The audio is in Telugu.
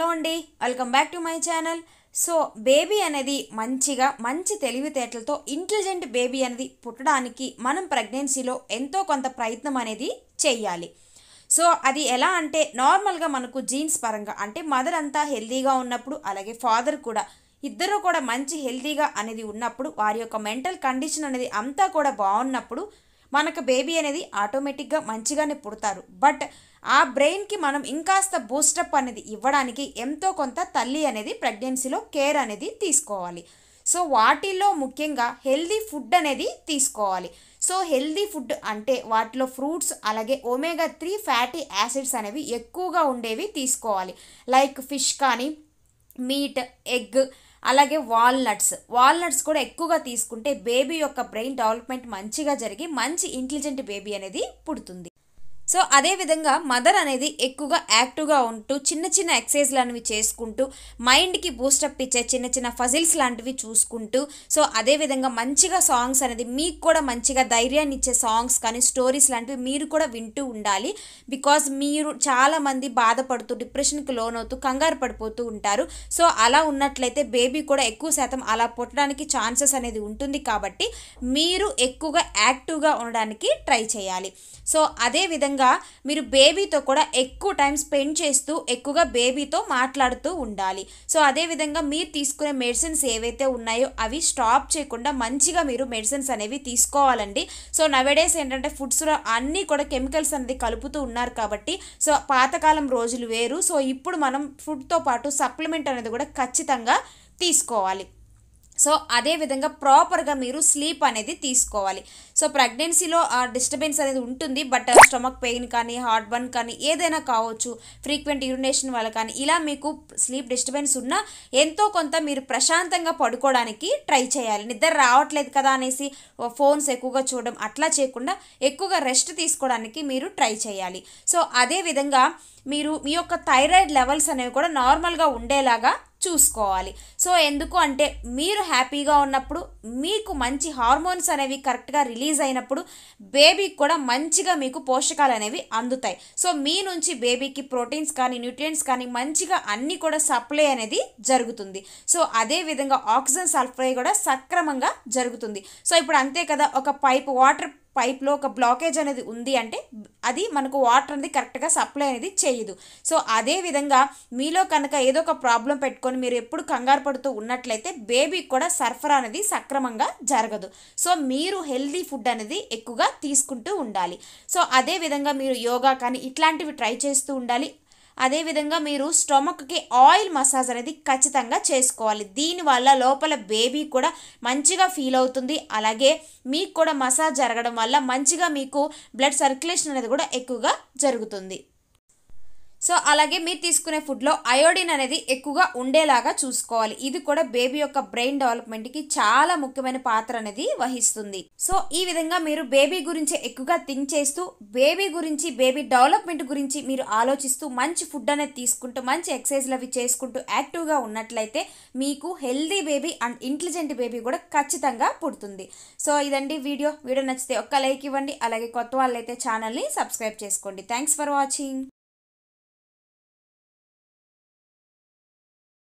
హలో అండి welcome back to my channel so baby అనేది మంచిగా మంచి తెలివితేటలతో ఇంటెలిజెంట్ బేబీ అనేది పుట్టడానికి మనం ప్రెగ్నెన్సీలో ఎంతో కొంత ప్రయత్నం అనేది చేయాలి సో అది ఎలా అంటే నార్మల్గా మనకు జీన్స్ పరంగా అంటే మదర్ అంతా హెల్దీగా ఉన్నప్పుడు అలాగే ఫాదర్ కూడా ఇద్దరు కూడా మంచి హెల్దీగా అనేది ఉన్నప్పుడు వారి యొక్క మెంటల్ కండిషన్ అనేది అంతా కూడా బాగున్నప్పుడు మనకు బేబీ అనేది ఆటోమేటిక్గా మంచిగానే పుడతారు బట్ ఆ బ్రెయిన్కి మనం ఇంకాస్త బూస్టప్ అనేది ఇవ్వడానికి ఎంతో కొంత తల్లి అనేది ప్రెగ్నెన్సీలో కేర్ అనేది తీసుకోవాలి సో వాటిల్లో ముఖ్యంగా హెల్దీ ఫుడ్ అనేది తీసుకోవాలి సో హెల్దీ ఫుడ్ అంటే వాటిలో ఫ్రూట్స్ అలాగే ఒమేగా త్రీ ఫ్యాటీ యాసిడ్స్ అనేవి ఎక్కువగా ఉండేవి తీసుకోవాలి లైక్ ఫిష్ కానీ మీట్ ఎగ్ అలాగే వాల్నట్స్ వాల్నట్స్ కూడా ఎక్కువగా తీసుకుంటే బేబీ యొక్క బ్రెయిన్ డెవలప్మెంట్ మంచిగా జరిగి మంచి ఇంటెలిజెంట్ బేబీ అనేది పుడుతుంది సో అదేవిధంగా మదర్ అనేది ఎక్కువగా యాక్టివ్గా ఉంటూ చిన్న చిన్న ఎక్సర్సైజ్ లాంటివి చేసుకుంటూ మైండ్కి బూస్టప్ ఇచ్చే చిన్న చిన్న ఫజిల్స్ లాంటివి చూసుకుంటూ సో అదేవిధంగా మంచిగా సాంగ్స్ అనేది మీకు కూడా మంచిగా ధైర్యాన్ని ఇచ్చే సాంగ్స్ కానీ స్టోరీస్ లాంటివి మీరు కూడా వింటూ ఉండాలి బికాజ్ మీరు చాలామంది బాధపడుతూ డిప్రెషన్కి లోనవుతూ కంగారు పడిపోతూ ఉంటారు సో అలా ఉన్నట్లయితే బేబీ కూడా ఎక్కువ శాతం అలా పుట్టడానికి ఛాన్సెస్ అనేది ఉంటుంది కాబట్టి మీరు ఎక్కువగా యాక్టివ్గా ఉండడానికి ట్రై చేయాలి సో అదేవిధంగా ముఖ్యంగా మీరు బేబీతో కూడా ఎక్కువ టైం స్పెండ్ చేస్తూ ఎక్కువగా బేబీతో మాట్లాడుతూ ఉండాలి సో అదేవిధంగా మీరు తీసుకునే మెడిసిన్స్ ఏవైతే ఉన్నాయో అవి స్టాప్ చేయకుండా మంచిగా మీరు మెడిసిన్స్ అనేవి తీసుకోవాలండి సో నవేడేస్ ఏంటంటే ఫుడ్స్లో అన్నీ కూడా కెమికల్స్ అనేది కలుపుతూ ఉన్నారు కాబట్టి సో పాతకాలం రోజులు వేరు సో ఇప్పుడు మనం ఫుడ్తో పాటు సప్లిమెంట్ అనేది కూడా ఖచ్చితంగా తీసుకోవాలి సో అదేవిధంగా ప్రాపర్గా మీరు స్లీప్ అనేది తీసుకోవాలి సో ప్రెగ్నెన్సీలో డిస్టర్బెన్స్ అనేది ఉంటుంది బట్ స్టమక్ పెయిన్ కానీ హార్ట్ బర్న్ కానీ ఏదైనా కావచ్చు ఫ్రీక్వెంట్ యూరినేషన్ వల్ల కానీ ఇలా మీకు స్లీప్ డిస్టర్బెన్స్ ఉన్నా ఎంతో కొంత మీరు ప్రశాంతంగా పడుకోవడానికి ట్రై చేయాలి నిద్ర రావట్లేదు కదా అనేసి ఫోన్స్ ఎక్కువగా చూడడం అట్లా చేయకుండా ఎక్కువగా రెస్ట్ తీసుకోవడానికి మీరు ట్రై చేయాలి సో అదేవిధంగా మీరు మీ యొక్క థైరాయిడ్ లెవెల్స్ అనేవి కూడా నార్మల్గా ఉండేలాగా చూసుకోవాలి సో ఎందుకు అంటే మీరు హ్యాపీగా ఉన్నప్పుడు మీకు మంచి హార్మోన్స్ అనేవి కరెక్ట్గా రిలీజ్ అయినప్పుడు బేబీకి కూడా మంచిగా మీకు పోషకాలు అనేవి అందుతాయి సో మీ నుంచి బేబీకి ప్రోటీన్స్ కానీ న్యూట్రియంట్స్ కానీ మంచిగా అన్నీ కూడా సప్లై అనేది జరుగుతుంది సో అదే విధంగా ఆక్సిజన్ సప్లై కూడా సక్రమంగా జరుగుతుంది సో ఇప్పుడు అంతే కదా ఒక పైప్ వాటర్ పైప్లో ఒక బ్లాకేజ్ అనేది ఉంది అంటే అది మనకు వాటర్ అనేది కరెక్ట్గా సప్లై అనేది చేయదు సో అదే విధంగా మీలో కనుక ఏదో ఒక ప్రాబ్లం పెట్టుకొని మీరు ఎప్పుడు కంగారు పడుతూ ఉన్నట్లయితే బేబీకి కూడా సరఫరా అనేది సక్రమంగా జరగదు సో మీరు హెల్దీ ఫుడ్ అనేది ఎక్కువగా తీసుకుంటూ ఉండాలి సో అదే విధంగా మీరు యోగా కానీ ఇట్లాంటివి ట్రై చేస్తూ ఉండాలి అదేవిధంగా మీరు స్టొమక్కి ఆయిల్ మసాజ్ అనేది ఖచ్చితంగా చేసుకోవాలి దీనివల్ల లోపల బేబీ కూడా మంచిగా ఫీల్ అవుతుంది అలాగే మీకు కూడా మసాజ్ జరగడం వల్ల మంచిగా మీకు బ్లడ్ సర్క్యులేషన్ అనేది కూడా ఎక్కువగా జరుగుతుంది సో అలాగే మీరు తీసుకునే ఫుడ్లో అయోడిన్ అనేది ఎక్కువగా ఉండేలాగా చూసుకోవాలి ఇది కూడా బేబీ యొక్క బ్రెయిన్ డెవలప్మెంట్కి చాలా ముఖ్యమైన పాత్ర అనేది వహిస్తుంది సో ఈ విధంగా మీరు బేబీ గురించి ఎక్కువగా థింక్ చేస్తూ బేబీ గురించి బేబీ డెవలప్మెంట్ గురించి మీరు ఆలోచిస్తూ మంచి ఫుడ్ అనేది తీసుకుంటూ మంచి ఎక్సర్సైజ్లు అవి చేసుకుంటూ యాక్టివ్గా ఉన్నట్లయితే మీకు healthy baby and intelligent baby కూడా ఖచ్చితంగా పుడుతుంది సో ఇదండి వీడియో వీడియో నచ్చితే ఒక్క లైక్ ఇవ్వండి అలాగే కొత్త వాళ్ళైతే ఛానల్ని సబ్స్క్రైబ్ చేసుకోండి థ్యాంక్స్ ఫర్ వాచింగ్